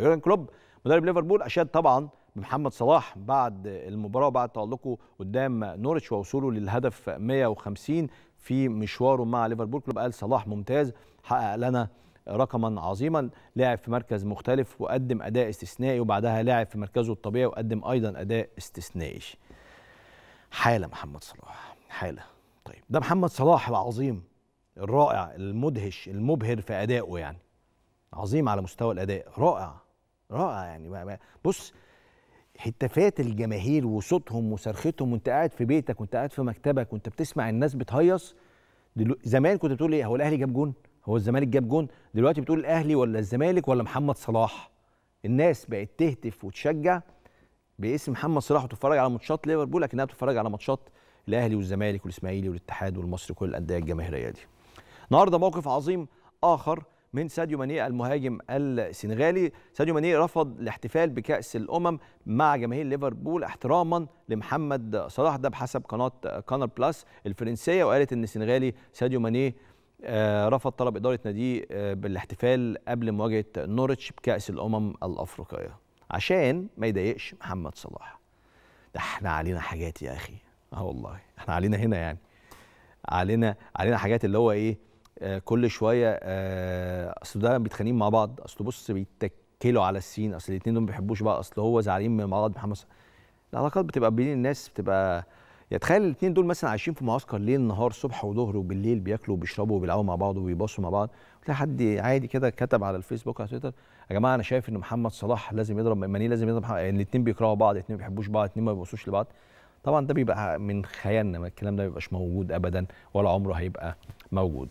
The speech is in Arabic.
يورجن كلوب مدرب ليفربول اشاد طبعا بمحمد صلاح بعد المباراه وبعد تالقه قدام نورتش ووصوله للهدف 150 في مشواره مع ليفربول كلوب قال صلاح ممتاز حقق لنا رقما عظيما لاعب في مركز مختلف وقدم اداء استثنائي وبعدها لاعب في مركزه الطبيعي وقدم ايضا اداء استثنائي حاله محمد صلاح حاله طيب ده محمد صلاح العظيم الرائع المدهش المبهر في ادائه يعني عظيم على مستوى الاداء رائع رائع يعني بص هتافات الجماهير وصوتهم وصرختهم وانت قاعد في بيتك وانت قاعد في مكتبك وانت بتسمع الناس بتهيص دلو... زمان كنت بتقول ايه هو الاهلي جاب جون هو الزمالك جاب جون دلوقتي بتقول الاهلي ولا الزمالك ولا محمد صلاح الناس بقت تهتف وتشجع باسم محمد صلاح وتتفرج على ماتشات ليفربول لكنها بتتفرج على ماتشات الاهلي والزمالك والاسماعيلي والاتحاد والمصري وكل الانديه الجماهيريه دي النهارده موقف عظيم اخر من ساديو ماني المهاجم السنغالي ساديو ماني رفض الاحتفال بكأس الأمم مع جماهير ليفربول احتراما لمحمد صلاح ده بحسب قناة كانال بلس الفرنسية وقالت أن السنغالي ساديو ماني آه، رفض طلب إدارة ناديه آه، بالاحتفال قبل مواجهة نورتش بكأس الأمم الأفريقية عشان ما يضايقش محمد صلاح ده احنا علينا حاجات يا أخي اه والله احنا علينا هنا يعني علينا علينا حاجات اللي هو ايه آه، كل شويه آه، اصل ده بيتخانقين مع بعض اصل بص بيتكلوا على السين اصل الاثنين دول ما بيحبوش بقى اصل هو زعلانين من بعض محمد العلاقات بتبقى بين الناس بتبقى يعني تخيل الاثنين دول مثلا عايشين في معسكر ليل نهار صبح وظهر وبالليل بياكلوا وبيشربوا وبيلعبوا مع بعض وبيباصوا مع بعض تلاقي حد عادي كده كتب على الفيسبوك على تويتر يا جماعه انا شايف ان محمد صلاح لازم يضرب ماني لازم يضرب يعني الاثنين بيكرهوا بعض الاثنين ما بيحبوش بعض الاثنين ما بيبصوش لبعض طبعا ده بيبقى من خيالنا الكلام ده ما بيبقاش موجود ابدا ولا عمره هيبقى موجود